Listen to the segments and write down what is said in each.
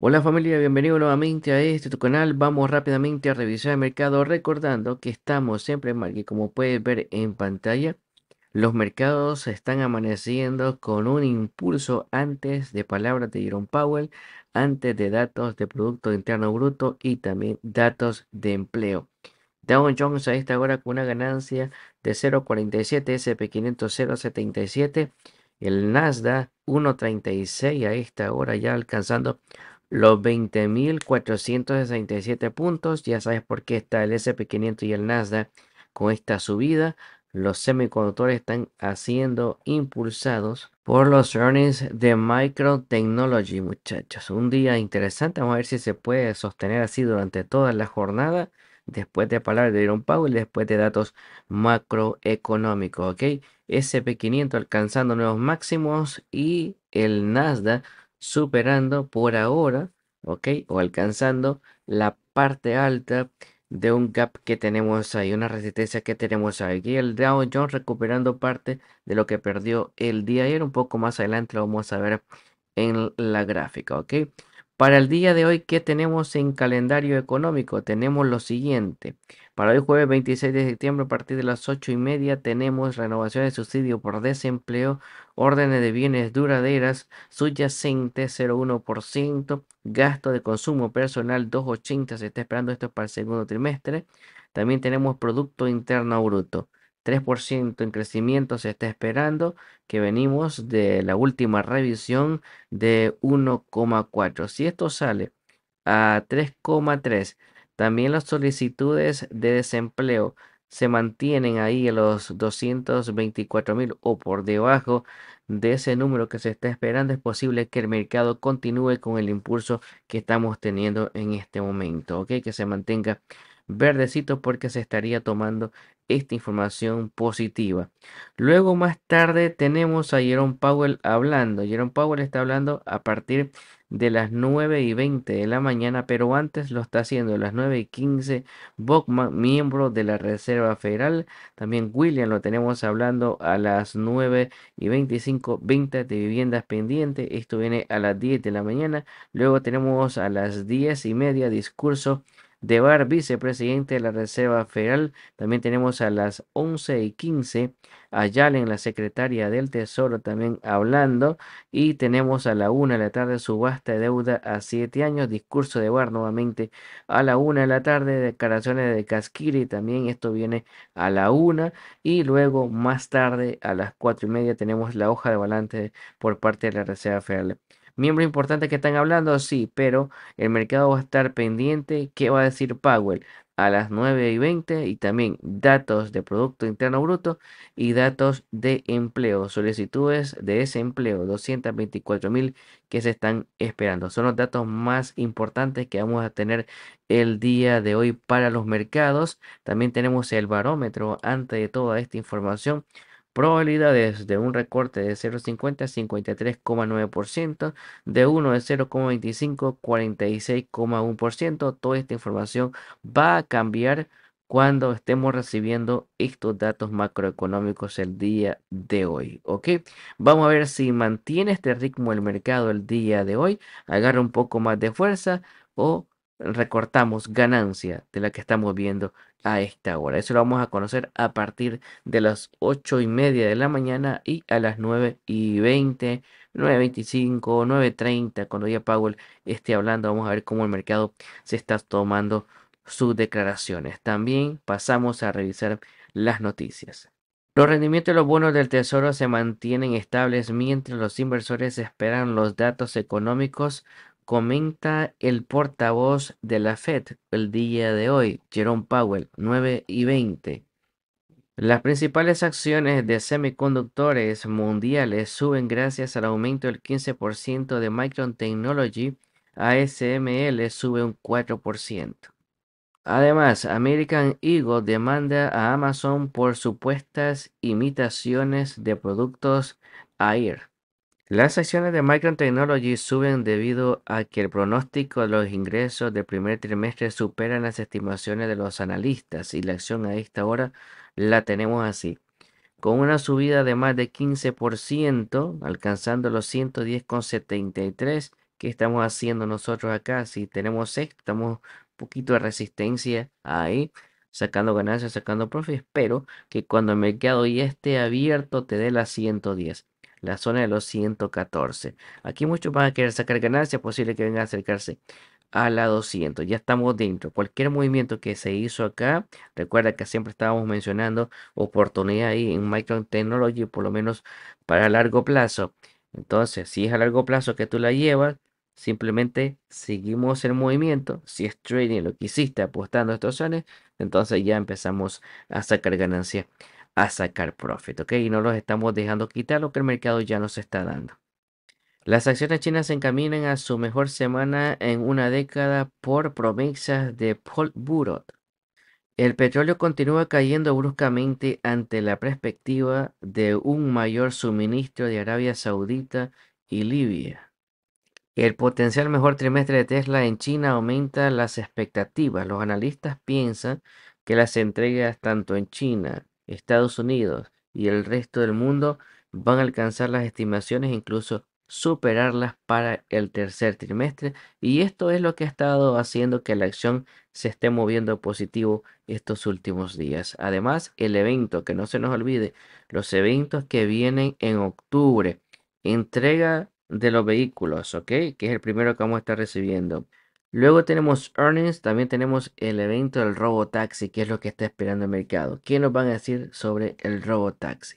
Hola familia, bienvenido nuevamente a este tu canal. Vamos rápidamente a revisar el mercado recordando que estamos siempre en market. Como puedes ver en pantalla, los mercados están amaneciendo con un impulso antes de palabras de Jerome Powell, antes de datos de Producto Interno Bruto y también datos de empleo. Dow Jones a esta hora con una ganancia de 0.47, SP500 0.77, el Nasdaq 1.36 a esta hora ya alcanzando los 20.467 puntos. Ya sabes por qué está el SP500 y el Nasdaq con esta subida. Los semiconductores están siendo impulsados por los earnings de Microtechnology, muchachos. Un día interesante. Vamos a ver si se puede sostener así durante toda la jornada. Después de palabras de Iron Powell, después de datos macroeconómicos, ¿ok? SP500 alcanzando nuevos máximos y el Nasdaq superando por ahora, ¿ok? O alcanzando la parte alta de un gap que tenemos ahí, una resistencia que tenemos aquí. El Dow Jones recuperando parte de lo que perdió el día ayer. Un poco más adelante lo vamos a ver en la gráfica, ¿ok? Para el día de hoy, ¿qué tenemos en calendario económico? Tenemos lo siguiente. Para hoy jueves 26 de septiembre a partir de las 8 y media tenemos renovación de subsidio por desempleo, órdenes de bienes duraderas subyacente 0,1%, gasto de consumo personal 2,80, se está esperando esto para el segundo trimestre. También tenemos Producto Interno Bruto. 3% en crecimiento se está esperando, que venimos de la última revisión de 1,4. Si esto sale a 3,3, también las solicitudes de desempleo se mantienen ahí en los 224 mil o por debajo de ese número que se está esperando, es posible que el mercado continúe con el impulso que estamos teniendo en este momento, ¿ok? Que se mantenga verdecito porque se estaría tomando esta información positiva. Luego más tarde tenemos a Jerome Powell hablando. Jerome Powell está hablando a partir de las 9 y 20 de la mañana, pero antes lo está haciendo a las 9 y 15 bogman miembro de la Reserva Federal. También William lo tenemos hablando a las 9 y 25, ventas de viviendas pendientes. Esto viene a las 10 de la mañana. Luego tenemos a las 10 y media discurso de vicepresidente de la Reserva Federal. También tenemos a las 11 y 15 a Yalen, la secretaria del Tesoro, también hablando. Y tenemos a la 1 de la tarde subasta de deuda a 7 años, discurso de Bar nuevamente a la 1 de la tarde, declaraciones de Casquiri, también esto viene a la 1 y luego más tarde a las 4 y media tenemos la hoja de balance por parte de la Reserva Federal. Miembro importante que están hablando, sí, pero el mercado va a estar pendiente. ¿Qué va a decir Powell? A las 9 y 20 y también datos de Producto Interno Bruto y datos de empleo, solicitudes de desempleo, 224 mil que se están esperando. Son los datos más importantes que vamos a tener el día de hoy para los mercados. También tenemos el barómetro antes de toda esta información probabilidades de un recorte de 0,50 53,9%, de 1 de 0,25 46,1%. Toda esta información va a cambiar cuando estemos recibiendo estos datos macroeconómicos el día de hoy. ¿Ok? Vamos a ver si mantiene este ritmo el mercado el día de hoy, agarra un poco más de fuerza o recortamos ganancia de la que estamos viendo a esta hora. Eso lo vamos a conocer a partir de las 8 y media de la mañana y a las 9 y 20, 9.25, 9.30, cuando ya Powell esté hablando, vamos a ver cómo el mercado se está tomando sus declaraciones. También pasamos a revisar las noticias. Los rendimientos de los bonos del Tesoro se mantienen estables mientras los inversores esperan los datos económicos comenta el portavoz de la Fed el día de hoy, Jerome Powell, 9 y 20. Las principales acciones de semiconductores mundiales suben gracias al aumento del 15% de Micron Technology, ASML sube un 4%. Además, American Eagle demanda a Amazon por supuestas imitaciones de productos AIR. Las acciones de Micron Technology suben debido a que el pronóstico de los ingresos del primer trimestre superan las estimaciones de los analistas y la acción a esta hora la tenemos así, con una subida de más de 15%, alcanzando los 110,73 que estamos haciendo nosotros acá. Si tenemos esto, estamos un poquito de resistencia ahí, sacando ganancias, sacando profit. Espero que cuando el mercado ya esté abierto te dé las 110 la zona de los 114. Aquí muchos van a querer sacar ganancias, posible que vengan a acercarse a la 200. Ya estamos dentro. Cualquier movimiento que se hizo acá, recuerda que siempre estábamos mencionando oportunidad ahí en Micron Technology, por lo menos para largo plazo. Entonces, si es a largo plazo que tú la llevas, simplemente seguimos el movimiento. Si es trading lo que hiciste apostando a estos zones, entonces ya empezamos a sacar ganancia a sacar profit, ¿ok? Y no los estamos dejando quitar lo que el mercado ya nos está dando. Las acciones chinas se encaminan a su mejor semana en una década por promesas de Paul Burot. El petróleo continúa cayendo bruscamente ante la perspectiva de un mayor suministro de Arabia Saudita y Libia. El potencial mejor trimestre de Tesla en China aumenta las expectativas. Los analistas piensan que las entregas tanto en China Estados Unidos y el resto del mundo van a alcanzar las estimaciones, incluso superarlas para el tercer trimestre y esto es lo que ha estado haciendo que la acción se esté moviendo positivo estos últimos días. Además, el evento, que no se nos olvide, los eventos que vienen en octubre, entrega de los vehículos, ¿ok? Que es el primero que vamos a estar recibiendo. Luego tenemos earnings, también tenemos el evento del robo taxi que es lo que está esperando el mercado. ¿Qué nos van a decir sobre el robotaxi?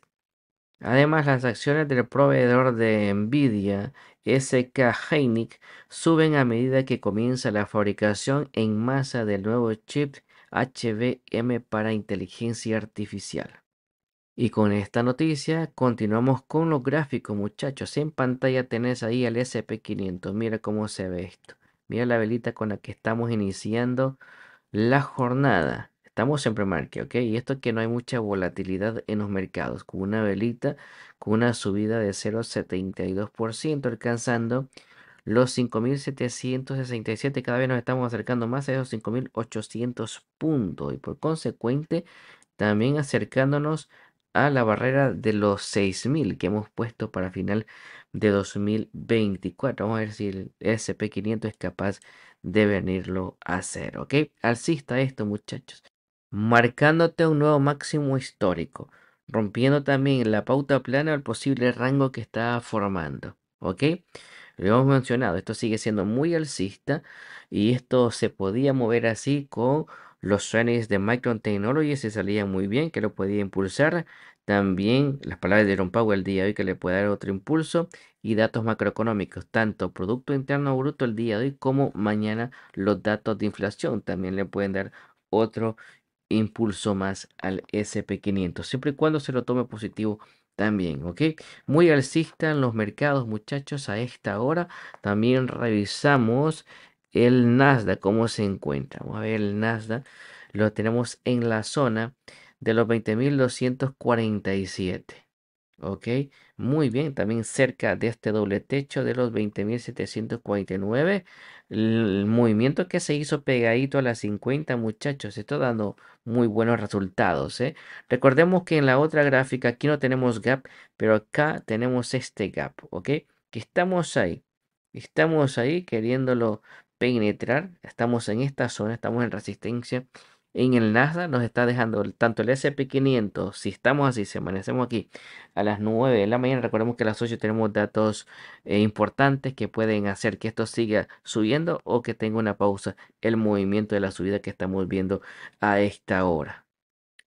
Además, las acciones del proveedor de Nvidia, SK Hynix, suben a medida que comienza la fabricación en masa del nuevo chip HBM para inteligencia artificial. Y con esta noticia continuamos con los gráficos, muchachos. En pantalla tenés ahí el SP500. Mira cómo se ve esto. Mira la velita con la que estamos iniciando la jornada. Estamos en premarket, ¿ok? Y esto que no hay mucha volatilidad en los mercados. Con una velita, con una subida de 0,72%, alcanzando los 5.767. Cada vez nos estamos acercando más a esos 5.800 puntos. Y por consecuente, también acercándonos a la barrera de los 6.000 que hemos puesto para final de 2024. Vamos a ver si el SP500 es capaz de venirlo a hacer, ¿ok? Alcista esto, muchachos. Marcándote un nuevo máximo histórico, rompiendo también la pauta plana al posible rango que está formando, ¿ok? Lo hemos mencionado, esto sigue siendo muy alcista y esto se podía mover así con los earnings de Micron Technology, se salía muy bien, que lo podía impulsar también las palabras de Ron Powell el día de hoy que le puede dar otro impulso y datos macroeconómicos, tanto Producto Interno Bruto el día de hoy como mañana los datos de inflación también le pueden dar otro impulso más al SP500, siempre y cuando se lo tome positivo también, ¿ok? Muy alcista en los mercados, muchachos, a esta hora. También revisamos el Nasdaq, cómo se encuentra. Vamos a ver el Nasdaq. Lo tenemos en la zona de los 20.247. Ok, muy bien, también cerca de este doble techo de los 20.749. El movimiento que se hizo pegadito a las 50 muchachos, esto dando muy buenos resultados. ¿eh? Recordemos que en la otra gráfica aquí no tenemos gap, pero acá tenemos este gap, ok, que estamos ahí. Estamos ahí queriéndolo penetrar, estamos en esta zona, estamos en resistencia en el Nasdaq nos está dejando tanto el SP500, si estamos así, si amanecemos aquí a las 9 de la mañana, recordemos que a las 8 tenemos datos eh, importantes que pueden hacer que esto siga subiendo o que tenga una pausa el movimiento de la subida que estamos viendo a esta hora.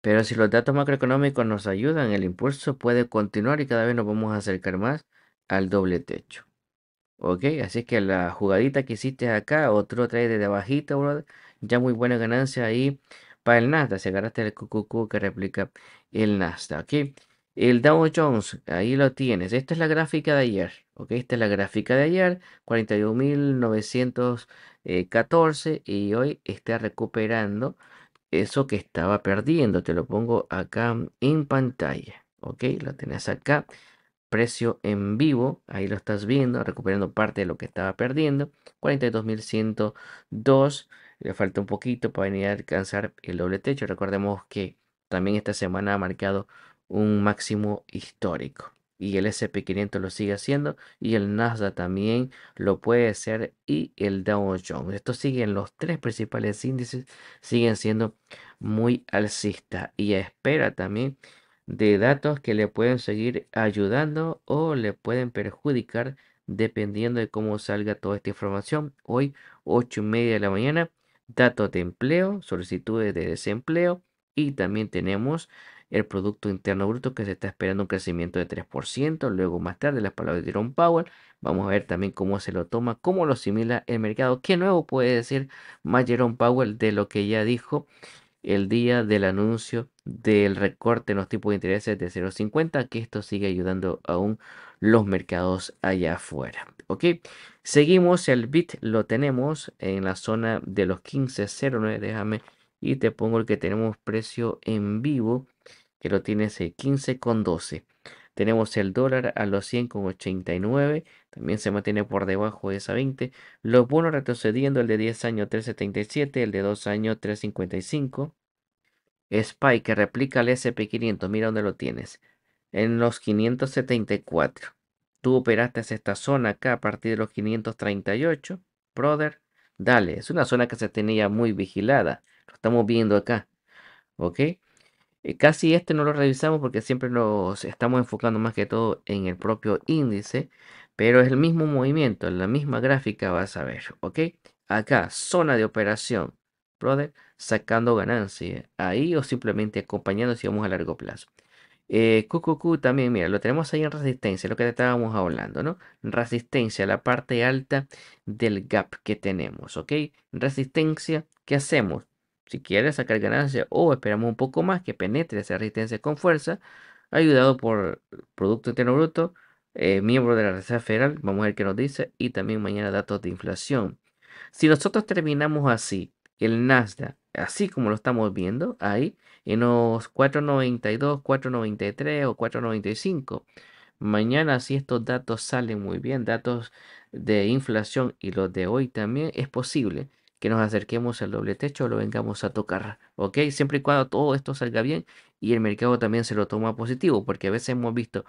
Pero si los datos macroeconómicos nos ayudan, el impulso puede continuar y cada vez nos vamos a acercar más al doble techo. Ok, así es que la jugadita que hiciste acá, otro trade de abajito, brother ya muy buena ganancia ahí para el Nasdaq. Se agarraste el QQQ que replica el Nasdaq. aquí El Dow Jones, ahí lo tienes. Esta es la gráfica de ayer. Esta es la gráfica de ayer, 41.914 y hoy está recuperando eso que estaba perdiendo. Te lo pongo acá en pantalla. ¿ok? Lo tenés acá. Precio en vivo, ahí lo estás viendo, recuperando parte de lo que estaba perdiendo. 42.102 le falta un poquito para venir a alcanzar el doble techo. Recordemos que también esta semana ha marcado un máximo histórico y el SP500 lo sigue haciendo y el Nasdaq también lo puede hacer y el Dow Jones. Estos siguen los tres principales índices siguen siendo muy alcistas y a espera también de datos que le pueden seguir ayudando o le pueden perjudicar dependiendo de cómo salga toda esta información. Hoy 8 y media de la mañana datos de empleo, solicitudes de desempleo y también tenemos el Producto Interno Bruto que se está esperando un crecimiento de 3%. Luego más tarde las palabras de Jerome Powell. Vamos a ver también cómo se lo toma, cómo lo asimila el mercado. ¿Qué nuevo puede decir más Jerome Powell de lo que ya dijo el día del anuncio del recorte en los tipos de intereses de 0,50? Que esto sigue ayudando aún los mercados allá afuera. ¿Ok? Seguimos, el bit lo tenemos en la zona de los 15.09, déjame, y te pongo el que tenemos precio en vivo, que lo tiene en 15.12. Tenemos el dólar a los 100,89. También se mantiene por debajo de esa 20. Los bonos retrocediendo, el de 10 años 3,77, el de 2 años 3,55. Spy que replica el SP500, mira dónde lo tienes. En los 574. Tú operaste esta zona acá a partir de los 538. Brother, dale. Es una zona que se tenía muy vigilada. Lo estamos viendo acá. ¿Ok? Eh, casi este no lo revisamos porque siempre nos estamos enfocando más que todo en el propio índice, pero es el mismo movimiento, la misma gráfica vas a ver, ¿ok? Acá, zona de operación, brother, sacando ganancias. ahí o simplemente acompañando si vamos a largo plazo. Eh, QQQ también, mira, lo tenemos ahí en resistencia, lo que estábamos hablando, ¿no? Resistencia, la parte alta del gap que tenemos, ¿ok? Resistencia, ¿qué hacemos? Si quieres sacar ganancia o esperamos un poco más que penetre esa resistencia con fuerza, ayudado por Producto Interno Bruto, eh, miembro de la Reserva Federal, vamos a ver qué nos dice, y también mañana datos de inflación. Si nosotros terminamos así, el Nasdaq, así como lo estamos viendo ahí, en los 4.92, 4.93 o 4.95. Mañana, si estos datos salen muy bien, datos de inflación y los de hoy también, es posible que nos acerquemos al doble techo o lo vengamos a tocar, ¿ok? Siempre y cuando todo esto salga bien y el mercado también se lo toma positivo, porque a veces hemos visto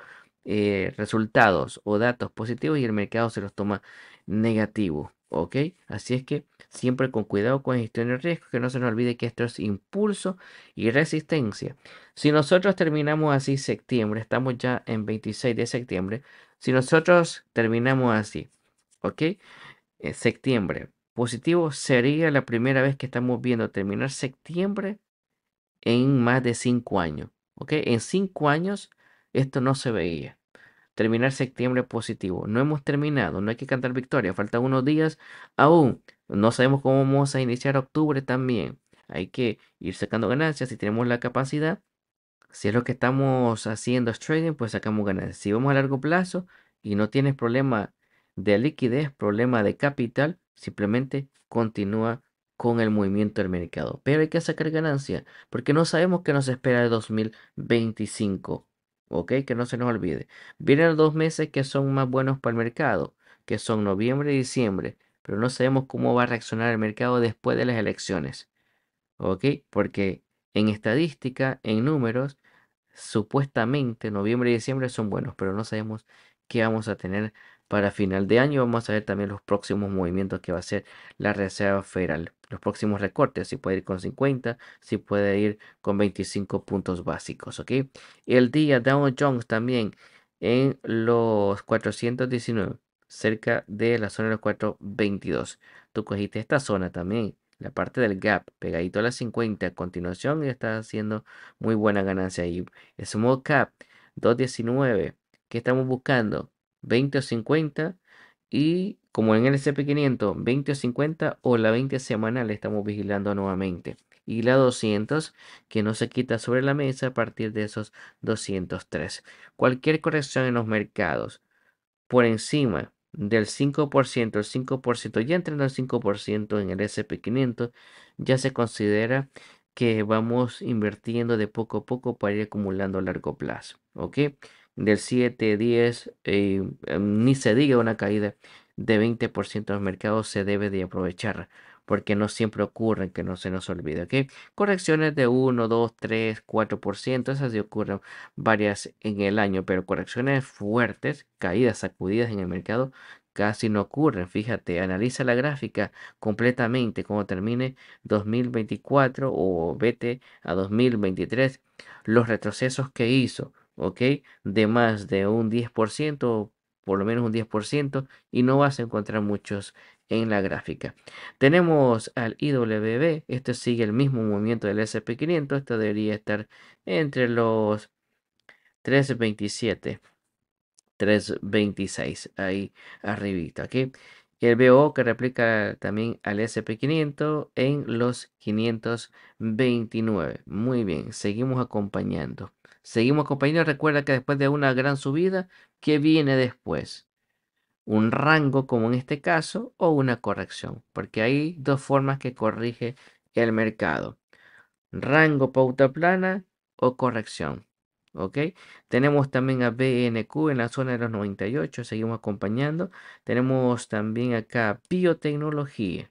eh, resultados o datos positivos y el mercado se los toma negativo. ¿Ok? Así es que siempre con cuidado con gestión de riesgo, que no se nos olvide que esto es impulso y resistencia. Si nosotros terminamos así septiembre, estamos ya en 26 de septiembre, si nosotros terminamos así, ¿ok? septiembre, positivo sería la primera vez que estamos viendo terminar septiembre en más de 5 años, ¿ok? En 5 años esto no se veía terminar septiembre positivo. No hemos terminado, no hay que cantar victoria, faltan unos días aún. No sabemos cómo vamos a iniciar octubre también. Hay que ir sacando ganancias si tenemos la capacidad. Si es lo que estamos haciendo es trading, pues sacamos ganancias. Si vamos a largo plazo y no tienes problema de liquidez, problema de capital, simplemente continúa con el movimiento del mercado. Pero hay que sacar ganancias porque no sabemos qué nos espera el 2025. ¿ok? Que no se nos olvide. Vienen dos meses que son más buenos para el mercado, que son noviembre y diciembre, pero no sabemos cómo va a reaccionar el mercado después de las elecciones, ¿ok? Porque en estadística, en números, supuestamente noviembre y diciembre son buenos, pero no sabemos qué vamos a tener para final de año. Vamos a ver también los próximos movimientos que va a hacer la Reserva Federal. Los próximos recortes, si puede ir con 50, si puede ir con 25 puntos básicos. ¿ok? El día Dow Jones también en los 419, cerca de la zona de los 422. Tú cogiste esta zona también la parte del gap pegadito a las 50 a continuación y está haciendo muy buena ganancia ahí. Small cap 219. ¿Qué estamos buscando? 20 o 50. Y como en el SP500, 20 o 50 o la 20 semanal estamos vigilando nuevamente. Y la 200 que no se quita sobre la mesa a partir de esos 203. Cualquier corrección en los mercados por encima del 5%, el 5%, ya entrando al 5% en el SP500, ya se considera que vamos invirtiendo de poco a poco para ir acumulando a largo plazo. ¿Ok? del 7, 10, eh, em, ni se diga una caída de 20% en los mercados se debe de aprovechar porque no siempre ocurre que no se nos olvide, Correcciones de 1, 2, 3, 4%, esas sí ocurren varias en el año, pero correcciones fuertes, caídas, sacudidas en el mercado, casi no ocurren. Fíjate, analiza la gráfica completamente como termine 2024 o vete a 2023, los retrocesos que hizo, ¿ok? De más de un 10%, por lo menos un 10%, y no vas a encontrar muchos en la gráfica. Tenemos al IWB, este sigue el mismo movimiento del SP500, esto debería estar entre los 327, 326, ahí arribita, ¿ok? El BO que replica también al SP500 en los 529. Muy bien, seguimos acompañando. Seguimos compañeros, recuerda que después de una gran subida, ¿qué viene después? Un rango como en este caso o una corrección, porque hay dos formas que corrige el mercado. Rango pauta plana o corrección. ¿ok? Tenemos también a BNQ en la zona de los 98, seguimos acompañando. Tenemos también acá biotecnología.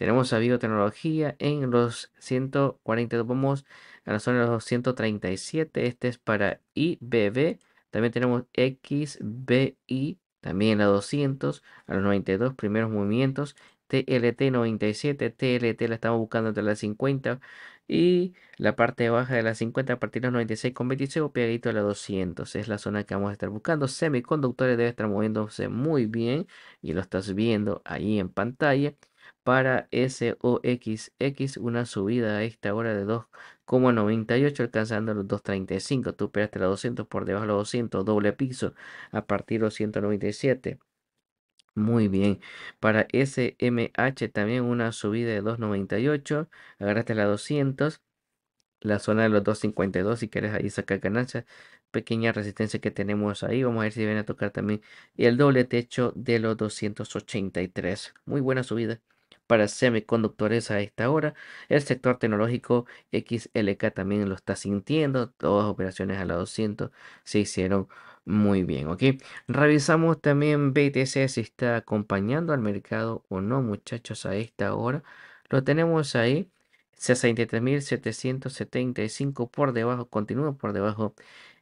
Tenemos a biotecnología en los 142, vamos a la zona de los 137, este es para IBB. También tenemos XBI, también la 200, a los 92 primeros movimientos. TLT 97, TLT la estamos buscando entre las 50 y la parte baja de las 50 a partir de los 96 con 26 pegadito a la 200. Es la zona que vamos a estar buscando. Semiconductores debe estar moviéndose muy bien y lo estás viendo ahí en pantalla para SOXX una subida a esta hora de 2,98 alcanzando los 2.35. Tú pegaste la 200 por debajo de los 200, doble piso a partir de los 197. Muy bien. Para SMH también una subida de 2.98. Agarraste la 200. La zona de los 2.52 si quieres ahí sacar ganancias. Pequeña resistencia que tenemos ahí. Vamos a ver si viene a tocar también el doble techo de los 283. Muy buena subida para semiconductores a esta hora. El sector tecnológico XLK también lo está sintiendo. Todas operaciones a la 200 se hicieron muy bien, ¿ok? Revisamos también BTC si está acompañando al mercado o no, muchachos, a esta hora. Lo tenemos ahí. 63.775 por debajo, continúa por debajo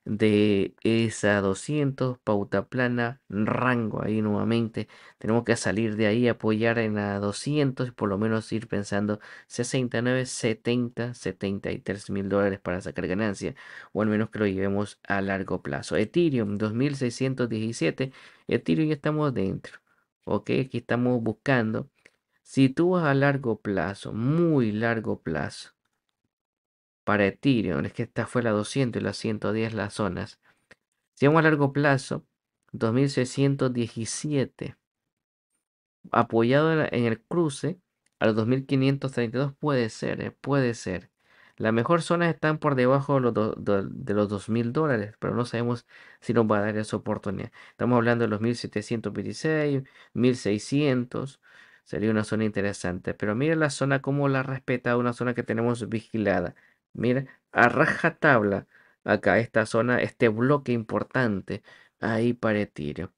de esa 200, pauta plana, rango ahí nuevamente. Tenemos que salir de ahí, apoyar en la 200 y por lo menos ir pensando 69, 70, 73 mil dólares para sacar ganancia o al menos que lo llevemos a largo plazo. Ethereum 2617, Ethereum ya estamos dentro. Ok, aquí estamos buscando. Si tú vas a largo plazo, muy largo plazo, para Ethereum. Es que esta fue la 200 y la 110 las zonas. Si vamos a largo plazo, 2617. Apoyado en el cruce a los 2532 puede ser, eh, puede ser. Las mejores zonas están por debajo de los, de los 2000 dólares, pero no sabemos si nos va a dar esa oportunidad. Estamos hablando de los 1726, 1600. Sería una zona interesante. Pero mire la zona como la respeta, una zona que tenemos vigilada. Mira, a tabla acá esta zona, este bloque importante, ahí para Ethereum,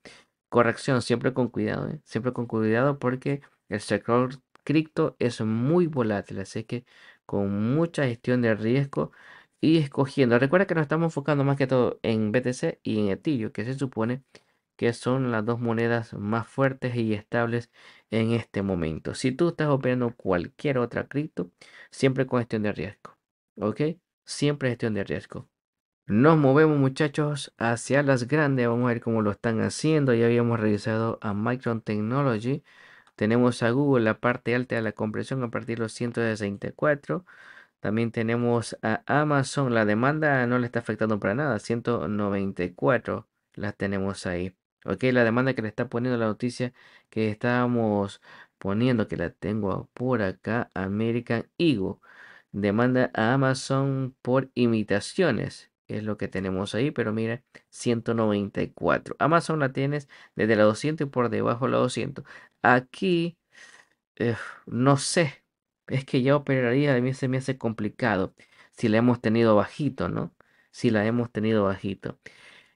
Corrección, siempre con cuidado, ¿eh? siempre con cuidado porque el sector cripto es muy volátil, así que con mucha gestión de riesgo y escogiendo. Recuerda que nos estamos enfocando más que todo en BTC y en Ethereum, que se supone que son las dos monedas más fuertes y estables en este momento. Si tú estás operando cualquier otra cripto, siempre con gestión de riesgo. ¿ok? Siempre gestión de riesgo. Nos movemos muchachos hacia las grandes, vamos a ver cómo lo están haciendo. Ya habíamos revisado a Micron Technology. Tenemos a Google la parte alta de la compresión a partir de los 164. También tenemos a Amazon. La demanda no le está afectando para nada. 194 las tenemos ahí. Ok, la demanda que le está poniendo la noticia que estábamos poniendo, que la tengo por acá, American Eagle demanda a Amazon por imitaciones. Es lo que tenemos ahí, pero mira, 194. Amazon la tienes desde la 200 y por debajo de la 200. Aquí, eh, no sé, es que ya operaría, a mí se me hace complicado si la hemos tenido bajito, ¿no? Si la hemos tenido bajito.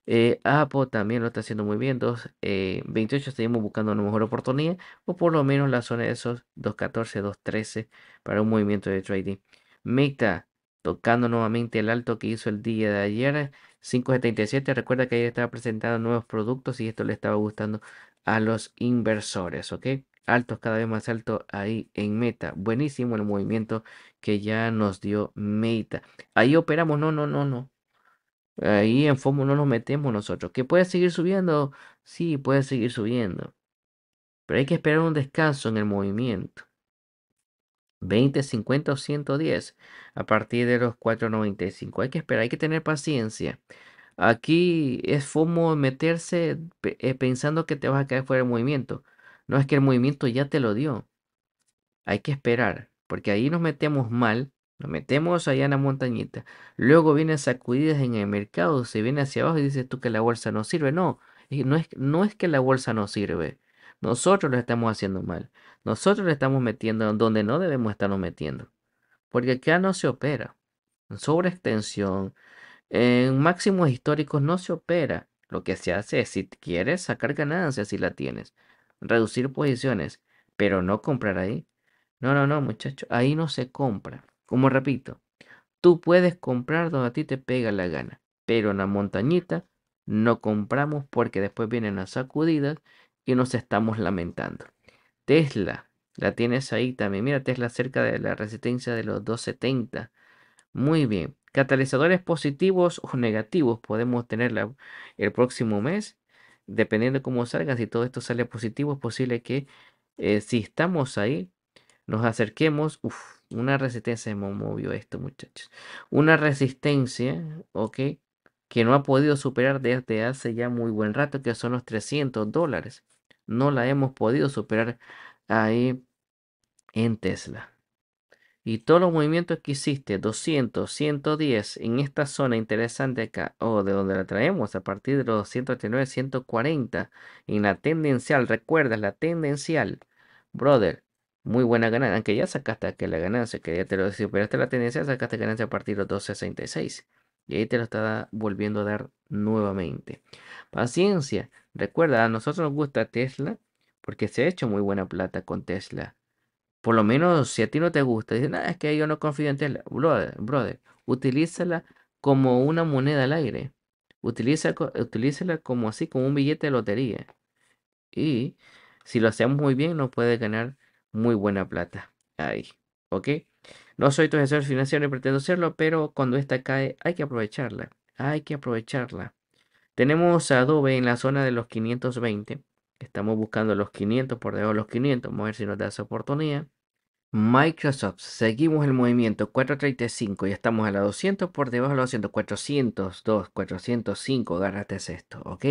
Eh, Apple también lo está haciendo muy bien. Dos, eh, 28 seguimos buscando una mejor oportunidad o por lo menos la zona de esos 2.14, 2.13 para un movimiento de trading. Meta, tocando nuevamente el alto que hizo el día de ayer, 577. Recuerda que ayer estaba presentando nuevos productos y esto le estaba gustando a los inversores, ¿ok? Altos cada vez más altos ahí en Meta. Buenísimo el movimiento que ya nos dio Meta. Ahí operamos, no, no, no, no. Ahí en FOMO no nos metemos nosotros. ¿Que puede seguir subiendo? Sí, puede seguir subiendo. Pero hay que esperar un descanso en el movimiento. 20, 50 o 110 a partir de los 4.95. Hay que esperar, hay que tener paciencia. Aquí es fomo meterse eh, pensando que te vas a caer fuera del movimiento. No es que el movimiento ya te lo dio. Hay que esperar, porque ahí nos metemos mal, nos metemos allá en la montañita. Luego vienen sacudidas en el mercado, se viene hacia abajo y dices tú que la bolsa no sirve. No, no es, no es que la bolsa no sirve. Nosotros lo estamos haciendo mal. Nosotros lo estamos metiendo donde no debemos estarlo metiendo. Porque acá no se opera. En sobreextensión, en máximos históricos no se opera. Lo que se hace es, si quieres, sacar ganancias si la tienes. Reducir posiciones, pero no comprar ahí. No, no, no, muchachos. Ahí no se compra. Como repito, tú puedes comprar donde a ti te pega la gana. Pero en la montañita no compramos porque después vienen las sacudidas y nos estamos lamentando. Tesla, la tienes ahí también. Mira, Tesla cerca de la resistencia de los 270. Muy bien. Catalizadores positivos o negativos podemos tenerla el próximo mes. Dependiendo de cómo salga. si todo esto sale positivo, es posible que eh, si estamos ahí, nos acerquemos. Uf, una resistencia, Hemos movido esto, muchachos. Una resistencia, ok, que no ha podido superar desde hace ya muy buen rato, que son los 300 dólares no la hemos podido superar ahí en Tesla. Y todos los movimientos que hiciste, 200, 110, en esta zona interesante acá, o de donde la traemos, a partir de los 289, 140, en la tendencial, recuerdas la tendencial, brother, muy buena ganancia, aunque ya sacaste que la ganancia, que ya te lo es la tendencia, sacaste ganancia a partir de los 266. Y ahí te lo está volviendo a dar nuevamente. Paciencia. Recuerda, a nosotros nos gusta Tesla porque se ha hecho muy buena plata con Tesla. Por lo menos si a ti no te gusta, dices, nada, es que yo no confío en Tesla. Brother, utilízala como una moneda al aire. utilízala como así, como un billete de lotería. Y si lo hacemos muy bien, nos puede ganar muy buena plata. Ahí, ¿ok? No soy tu asesor financiero y pretendo serlo, pero cuando esta cae hay que aprovecharla. Hay que aprovecharla. Tenemos Adobe en la zona de los 520. Estamos buscando los 500 por debajo de los 500. Vamos a ver si nos da esa oportunidad. Microsoft, seguimos el movimiento 435 y estamos a la 200 por debajo de los 200, 402, 405, Gárrate esto, ¿ok?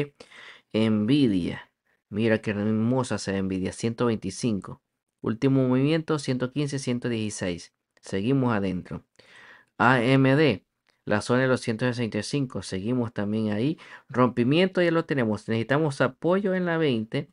Nvidia, mira qué hermosa se ve Nvidia, 125. Último movimiento, 115, 116 seguimos adentro. AMD, la zona de los 165, seguimos también ahí. Rompimiento ya lo tenemos. Necesitamos apoyo en la 20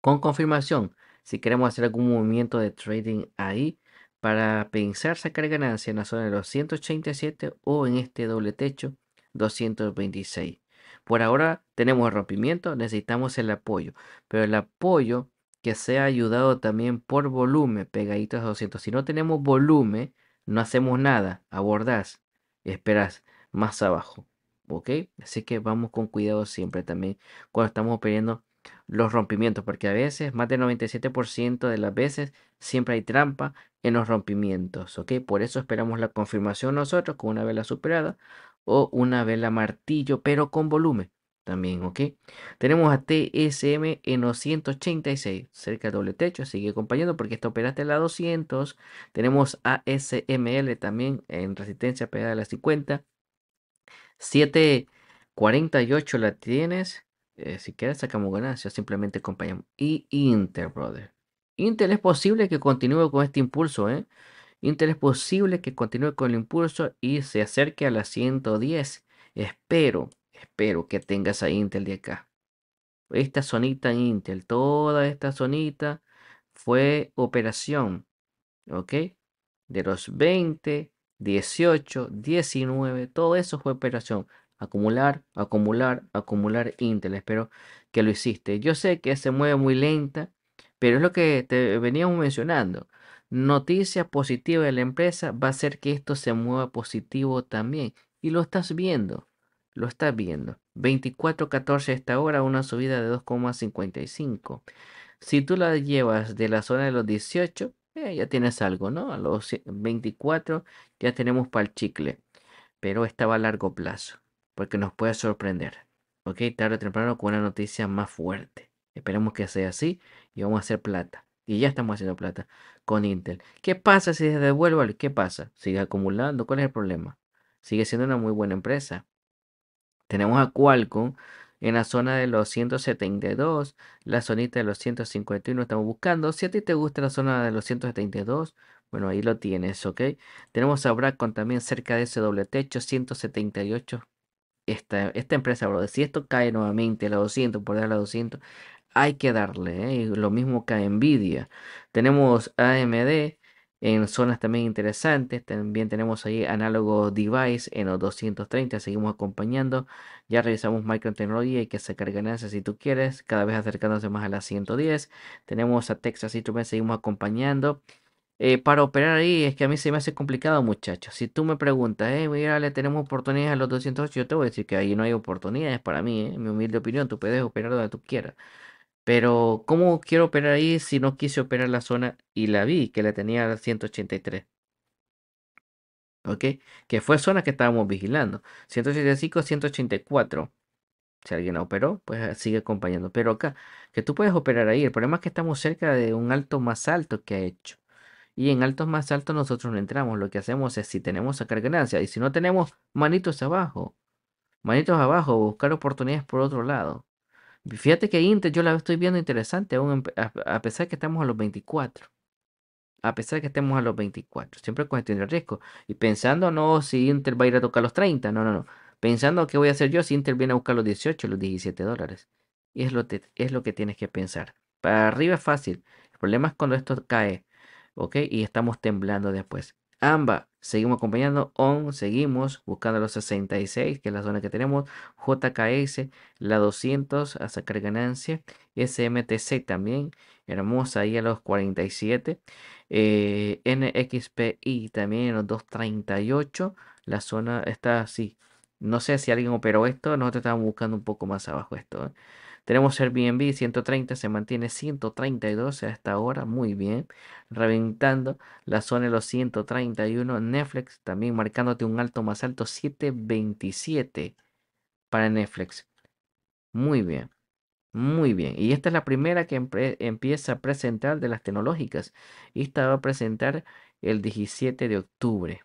con confirmación. Si queremos hacer algún movimiento de trading ahí para pensar sacar ganancia en la zona de los 187 o en este doble techo 226. Por ahora tenemos rompimiento, necesitamos el apoyo, pero el apoyo que sea ayudado también por volumen, pegaditos a 200. Si no tenemos volumen, no hacemos nada, abordás esperás más abajo. ¿Ok? Así que vamos con cuidado siempre también cuando estamos operando los rompimientos, porque a veces, más del 97% de las veces, siempre hay trampa en los rompimientos, ¿ok? Por eso esperamos la confirmación nosotros con una vela superada o una vela martillo, pero con volumen, también, ¿ok? Tenemos a TSM en 286, cerca de doble techo, sigue acompañando porque está operaste en la 200. Tenemos a SML también en resistencia pegada a la 50. 748 la tienes. Eh, si quieres sacamos ganancias, simplemente acompañamos. Y Inter, brother. Intel es posible que continúe con este impulso, ¿eh? Intel es posible que continúe con el impulso y se acerque a la 110. Espero, Espero que tengas a Intel de acá. Esta zonita Intel, toda esta zonita fue operación, ¿ok? De los 20, 18, 19, todo eso fue operación. Acumular, acumular, acumular Intel. Espero que lo hiciste. Yo sé que se mueve muy lenta, pero es lo que te veníamos mencionando. Noticia positiva de la empresa va a ser que esto se mueva positivo también. Y lo estás viendo lo está viendo. 24.14 esta hora, una subida de 2,55. Si tú la llevas de la zona de los 18, eh, ya tienes algo, ¿no? A los 24 ya tenemos para el chicle. Pero estaba a largo plazo, porque nos puede sorprender. ¿Ok? Tarde o temprano con una noticia más fuerte. Esperemos que sea así y vamos a hacer plata. Y ya estamos haciendo plata con Intel. ¿Qué pasa si se devuelve? ¿Qué pasa? Sigue acumulando. ¿Cuál es el problema? Sigue siendo una muy buena empresa. Tenemos a Qualcomm en la zona de los 172, la zonita de los 151 estamos buscando. Si a ti te gusta la zona de los 172, bueno, ahí lo tienes, ¿ok? Tenemos a Bracon también cerca de ese doble techo, 178. Esta, esta empresa, bro, si esto cae nuevamente a la 200, por dar la 200, hay que darle, ¿eh? lo mismo cae Nvidia. Tenemos AMD en zonas también interesantes. También tenemos ahí análogo device en los 230. Seguimos acompañando. Ya revisamos Micro y que sacar ganancias si tú quieres. Cada vez acercándose más a las 110. Tenemos a Texas Instruments. Seguimos acompañando. Eh, para operar ahí es que a mí se me hace complicado, muchachos. Si tú me preguntas, eh, mira, le tenemos oportunidades a los 208, yo te voy a decir que ahí no hay oportunidades para mí, ¿eh? en mi humilde opinión. Tú puedes operar donde tú quieras. Pero, ¿cómo quiero operar ahí si no quise operar la zona y la vi, que la tenía a 183? ¿Ok? Que fue zona que estábamos vigilando. 185, 184. Si alguien operó, pues ah, sigue acompañando. Pero acá, que tú puedes operar ahí. El problema es que estamos cerca de un alto más alto que ha hecho. Y en altos más altos nosotros no entramos. Lo que hacemos es si tenemos sacar ganancia Y si no tenemos manitos abajo. Manitos abajo, buscar oportunidades por otro lado. Fíjate que Inter yo la estoy viendo interesante, a, pesar que estamos a los 24. A pesar que estemos a los 24. Siempre con el riesgo. Y pensando no si Inter va a ir a tocar los 30. No, no, no. Pensando qué voy a hacer yo si Inter viene a buscar los 18, los 17 dólares. Y es lo, es lo que tienes que pensar. Para arriba es fácil. El problema es cuando esto cae. ¿Ok? Y estamos temblando después. Amba, Seguimos acompañando ON, seguimos buscando los 66, que es la zona que tenemos, JKS, la 200 a sacar ganancia, SMTC también, hermosa ahí a los 47, eh, NXPI también a los 238, la zona está así. No sé si alguien operó esto, nosotros estábamos buscando un poco más abajo esto. ¿eh? Tenemos Airbnb 130, se mantiene 132 hasta ahora, muy bien. Reventando la zona de los 131. Netflix también marcándote un alto más alto, 727 para Netflix. Muy bien. Muy bien, y esta es la primera que empieza a presentar de las tecnológicas. esta va a presentar el 17 de octubre.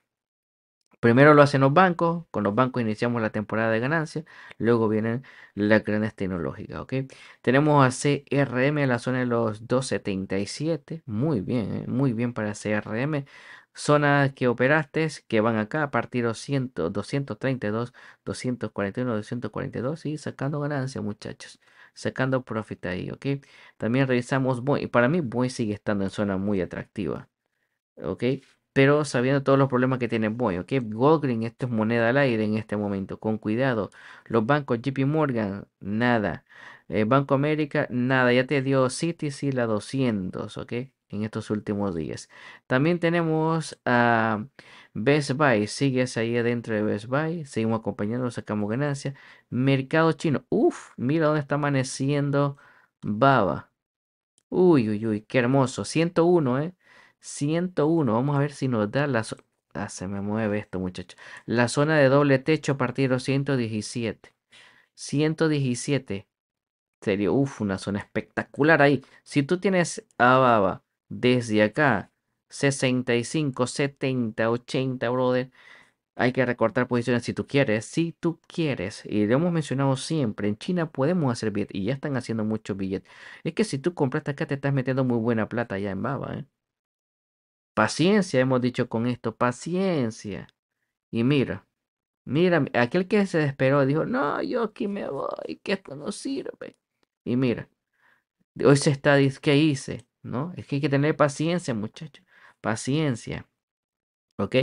Primero lo hacen los bancos, con los bancos iniciamos la temporada de ganancias, luego vienen las grandes tecnológicas, ¿ok? Tenemos a CRM en la zona de los 277, muy bien, ¿eh? muy bien para CRM. Zonas que operaste que van acá a partir de 232, 241, 242 y sacando ganancias, muchachos sacando profit ahí, ¿ok? También revisamos Boeing. Para mí, Boeing sigue estando en zona muy atractiva, ¿ok? pero sabiendo todos los problemas que tiene Boeing, ¿ok? Goldgreen, esto es moneda al aire en este momento, con cuidado. Los bancos JP Morgan, nada. Eh, Banco América, nada. Ya te dio Citi sí, la 200, ¿ok? En estos últimos días. También tenemos a Best Buy, sigues ahí adentro de Best Buy, seguimos acompañando, sacamos ganancias. Mercado chino, Uf, mira dónde está amaneciendo Baba. Uy, uy, uy, qué hermoso. 101, ¿eh? 101. Vamos a ver si nos da la zona. Ah, se me mueve esto, muchacho La zona de doble techo, partido 117. 117. Serio, uff, una zona espectacular ahí. Si tú tienes ah, a BABA desde acá, 65, 70, 80, brother. Hay que recortar posiciones si tú quieres. Si tú quieres, y lo hemos mencionado siempre, en China podemos hacer billetes y ya están haciendo muchos billetes. Es que si tú compraste acá, te estás metiendo muy buena plata ya en Baba, ¿eh? Paciencia, hemos dicho con esto, paciencia. Y mira, mira, aquel que se desesperó dijo, no, yo aquí me voy, que esto no sirve. Y mira, hoy se está, que hice? ¿No? Es que hay que tener paciencia, muchachos, paciencia. ¿Ok?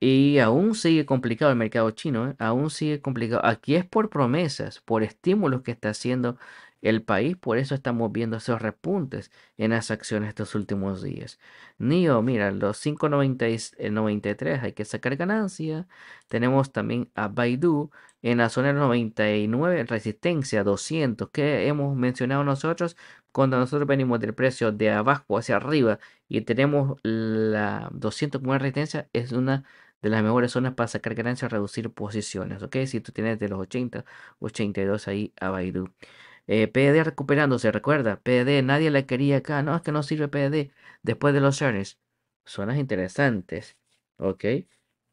Y aún sigue complicado el mercado chino, ¿eh? aún sigue complicado. Aquí es por promesas, por estímulos que está haciendo el país, por eso estamos viendo esos repuntes en las acciones estos últimos días. NIO, mira, los 5.93 eh, hay que sacar ganancia. Tenemos también a Baidu en la zona 99, resistencia 200, que hemos mencionado nosotros cuando nosotros venimos del precio de abajo hacia arriba y tenemos la 200 como resistencia, es una de las mejores zonas para sacar ganancias, reducir posiciones, ¿ok? Si tú tienes de los 80, 82 ahí a Baidu. Eh, Pd recuperándose, recuerda, Pd nadie la quería acá. No, es que no sirve Pd después de los shares Zonas interesantes. Ok,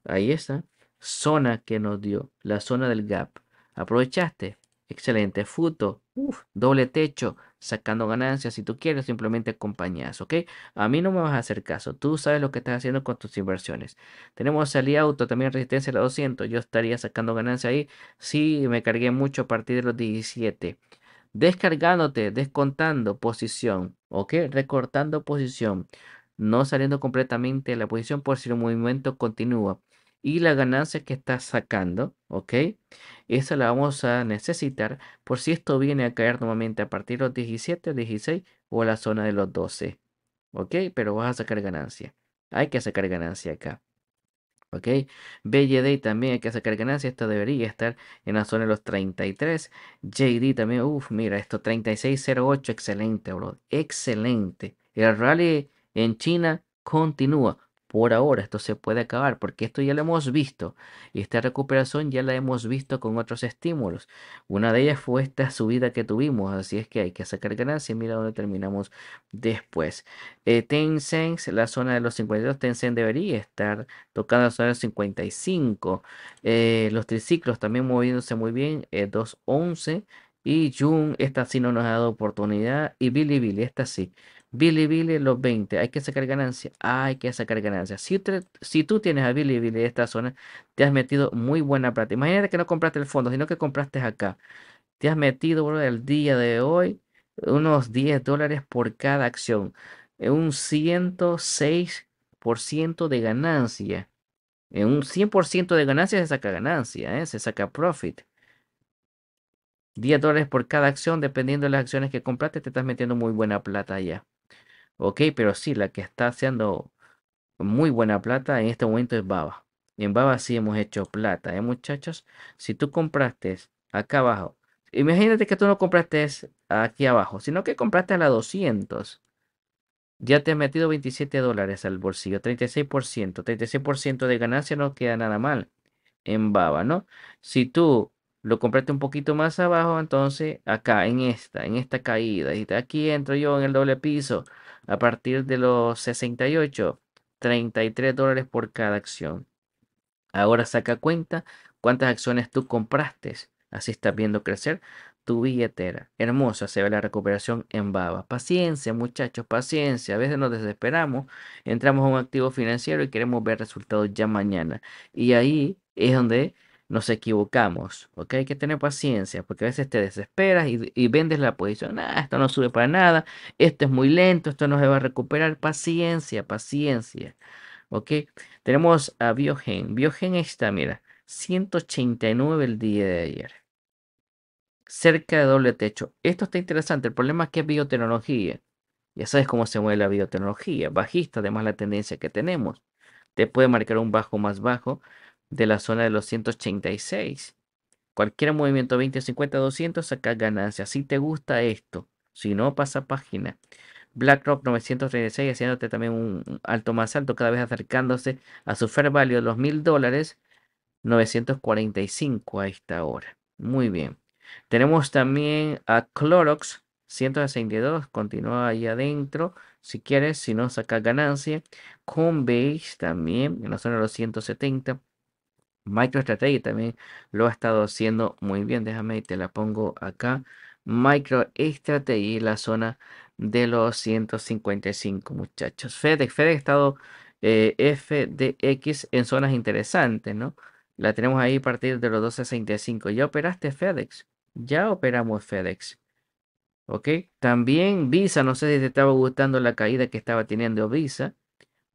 ahí está. Zona que nos dio, la zona del gap. Aprovechaste. Excelente. Futo, Uf, doble techo, sacando ganancias. Si tú quieres, simplemente acompañas, ¿ok? A mí no me vas a hacer caso. Tú sabes lo que estás haciendo con tus inversiones. Tenemos salida auto, también resistencia a la 200. Yo estaría sacando ganancias ahí. Sí, me cargué mucho a partir de los 17 descargándote, descontando posición, ¿ok? Recortando posición, no saliendo completamente la posición por si el movimiento continúa. Y la ganancia que estás sacando, ¿ok? Esa la vamos a necesitar por si esto viene a caer nuevamente a partir de los 17, 16 o a la zona de los 12, ¿ok? Pero vas a sacar ganancia. Hay que sacar ganancia acá. ¿ok? BJD también hay que sacar ganancia, esto debería estar en la zona de los 33. JD también, uff, mira, esto 36.08, excelente, bro, excelente. El rally en China continúa por ahora. Esto se puede acabar porque esto ya lo hemos visto y esta recuperación ya la hemos visto con otros estímulos. Una de ellas fue esta subida que tuvimos, así es que hay que sacar y Mira dónde terminamos después. Eh, Tencent, la zona de los 52, Tencent debería estar tocando la zona de los 55. los triciclos también moviéndose muy bien, 211. Eh, y Jun, esta sí no nos ha dado oportunidad. Y Billy Billy, esta sí. Billy los 20, hay que sacar ganancia, hay que sacar ganancia. Si, tú tienes a Bilibili en esta zona, te has metido muy buena plata. Imagínate que no compraste el fondo, sino que compraste acá. Te has metido, el día de hoy unos 10 dólares por cada acción. Eh, un 106% de ganancia. En eh, un 100% de ganancia se saca ganancia, eh, se saca profit. 10 dólares por cada acción, dependiendo de las acciones que compraste, te estás metiendo muy buena plata allá. Ok, pero sí, la que está haciendo muy buena plata en este momento es Baba. En Baba sí hemos hecho plata, ¿eh, muchachos? Si tú compraste acá abajo, imagínate que tú no compraste aquí abajo, sino que compraste a la 200. Ya te has metido 27 dólares al bolsillo, 36%. 36% de ganancia no queda nada mal en Baba, ¿no? Si tú lo compraste un poquito más abajo, entonces acá en esta, en esta caída, de aquí entro yo en el doble piso a partir de los 68, 33 dólares por cada acción. Ahora saca cuenta cuántas acciones tú compraste. Así estás viendo crecer tu billetera. Hermosa se ve la recuperación en baba. Paciencia, muchachos, paciencia. A veces nos desesperamos, entramos a un activo financiero y queremos ver resultados ya mañana. Y ahí es donde nos equivocamos, ¿ok? Hay que tener paciencia, porque a veces te desesperas y, vendes la posición, ah, esto no sube para nada, esto es muy lento, esto no se va a recuperar, paciencia, paciencia, ¿ok? Tenemos a Biogen, Biogen está, mira, 189 el día de ayer, cerca de doble techo. Esto está interesante, el problema es que es biotecnología, ya sabes cómo se mueve la biotecnología, bajista, además la tendencia que tenemos, te puede marcar un bajo más bajo, de la zona de los 186. Cualquier movimiento 20, 50, 200 saca ganancia Si te gusta esto, si no, pasa página. BlackRock 936 haciéndote también un alto más alto, cada vez acercándose a su fair value de los 1000 dólares, 945 a esta hora. Muy bien. Tenemos también a Clorox 162, continúa ahí adentro. Si quieres, si no, saca ganancia. Combase también en la zona de los 170. Microestrategia también lo ha estado haciendo muy bien. Déjame y te la pongo acá. MicroStrategy, la zona de los 155, muchachos. FedEx, FedEx ha estado eh, FDX en zonas interesantes, ¿no? La tenemos ahí a partir de los 265. ¿Ya operaste FedEx? Ya operamos FedEx. ¿Ok? También Visa, no sé si te estaba gustando la caída que estaba teniendo Visa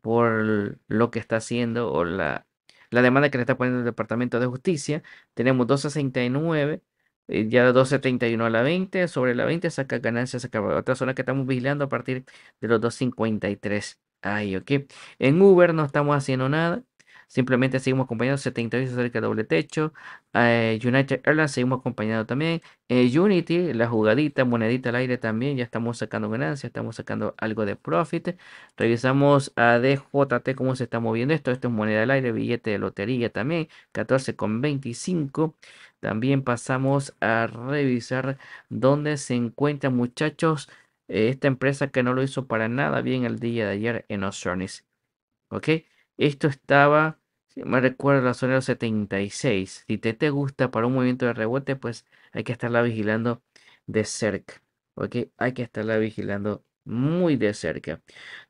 por lo que está haciendo o la la demanda que le está poniendo el Departamento de Justicia. Tenemos 269, eh, ya 271 a la 20, sobre la 20 saca ganancias, saca otra zona que estamos vigilando a partir de los 253. Ahí, ok. En Uber no estamos haciendo nada. Simplemente seguimos acompañando 78 acerca de doble techo. Eh, United Airlines seguimos acompañando también. Eh, Unity, la jugadita, monedita al aire también. Ya estamos sacando ganancias, estamos sacando algo de profit. Revisamos a DJT cómo se está moviendo esto. Esto es moneda al aire, billete de lotería también. 14,25. También pasamos a revisar dónde se encuentra, muchachos eh, esta empresa que no lo hizo para nada bien el día de ayer en journeys ¿Ok? Esto estaba me recuerda la zona de los 76. Si te, te gusta para un movimiento de rebote, pues hay que estarla vigilando de cerca. ¿ok? Hay que estarla vigilando muy de cerca.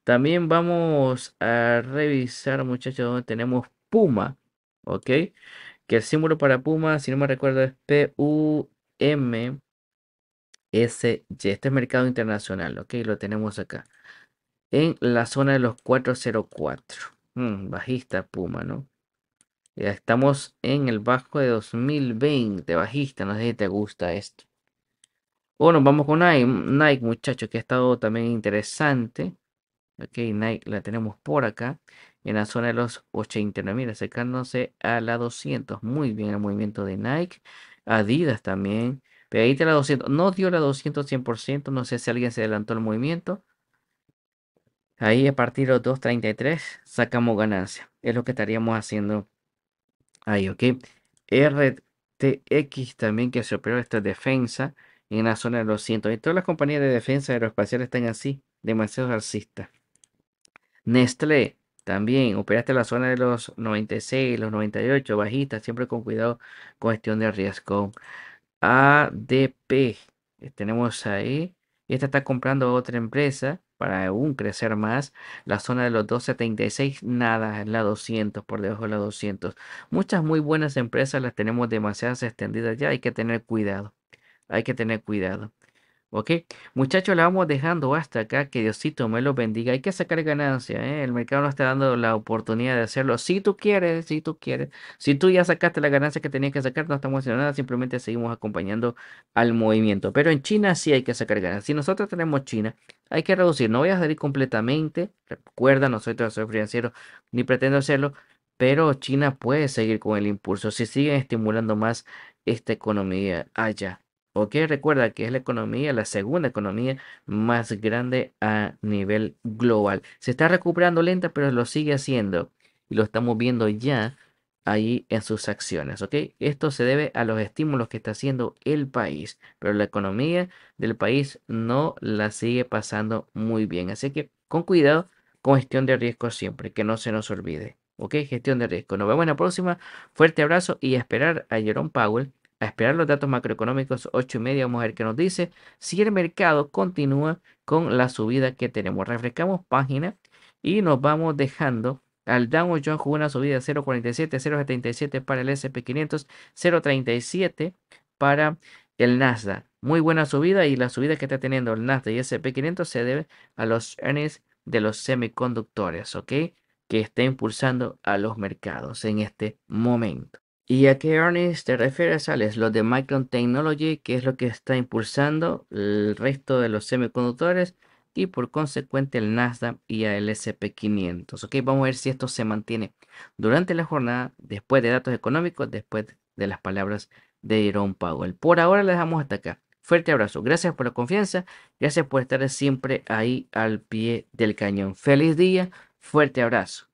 También vamos a revisar, muchachos, donde tenemos Puma. ¿Ok? Que el símbolo para Puma, si no me recuerdo, es P-U-M. y este es mercado internacional, ok, lo tenemos acá en la zona de los 404. Mm, bajista Puma, ¿no? estamos en el bajo de 2020, bajista, no sé si te gusta esto. Bueno, vamos con Nike, muchachos, que ha estado también interesante. Ok, Nike la tenemos por acá, en la zona de los Mira, acercándose a la 200. Muy bien el movimiento de Nike. Adidas también, ahí la 200. No dio la 200 100%, no sé si alguien se adelantó el movimiento. Ahí a partir de los 2.33 sacamos ganancia. Es lo que estaríamos haciendo ahí, ¿ok? RTX también que se operó esta defensa en la zona de los 100. Y todas las compañías de defensa aeroespacial están así, demasiado alcistas. Nestlé también operaste la zona de los 96, los 98, bajistas. siempre con cuidado con gestión de riesgo. ADP, tenemos ahí. Esta está comprando otra empresa para aún crecer más. La zona de los 276, nada, la 200, por debajo de la 200. Muchas muy buenas empresas las tenemos demasiadas extendidas ya, hay que tener cuidado. Hay que tener cuidado. ¿Ok? Muchachos, la vamos dejando hasta acá. Que Diosito me lo bendiga. Hay que sacar ganancia. ¿eh? El mercado nos está dando la oportunidad de hacerlo. Si tú quieres, si tú quieres. Si tú ya sacaste la ganancia que tenías que sacar, no estamos haciendo nada. Simplemente seguimos acompañando al movimiento. Pero en China sí hay que sacar ganancia. Si nosotros tenemos China, hay que reducir. No voy a salir completamente. Recuerda, no soy trabajador financiero ni pretendo hacerlo. Pero China puede seguir con el impulso si siguen estimulando más esta economía allá. ¿Ok? Recuerda que es la economía, la segunda economía más grande a nivel global. Se está recuperando lenta, pero lo sigue haciendo. Y lo estamos viendo ya ahí en sus acciones. ¿Ok? Esto se debe a los estímulos que está haciendo el país. Pero la economía del país no la sigue pasando muy bien. Así que con cuidado con gestión de riesgo siempre, que no se nos olvide. ¿Ok? Gestión de riesgo. Nos vemos en la próxima. Fuerte abrazo y esperar a Jerome Powell a esperar los datos macroeconómicos 8 y media, vamos a ver qué nos dice si el mercado continúa con la subida que tenemos. Refrescamos página y nos vamos dejando al Dow Jones una subida de 0.47, 0.77 para el S&P 500, 0.37 para el Nasdaq. Muy buena subida y la subida que está teniendo el Nasdaq y S&P 500 se debe a los earnings de los semiconductores, ¿ok? Que está impulsando a los mercados en este momento. ¿Y a qué earnings te refieres, Alex? Lo de Micron Technology, que es lo que está impulsando el resto de los semiconductores y por consecuente el Nasdaq y el SP500. Ok, vamos a ver si esto se mantiene durante la jornada, después de datos económicos, después de las palabras de Jerome Powell. Por ahora le dejamos hasta acá. Fuerte abrazo. Gracias por la confianza. Gracias por estar siempre ahí al pie del cañón. Feliz día. Fuerte abrazo.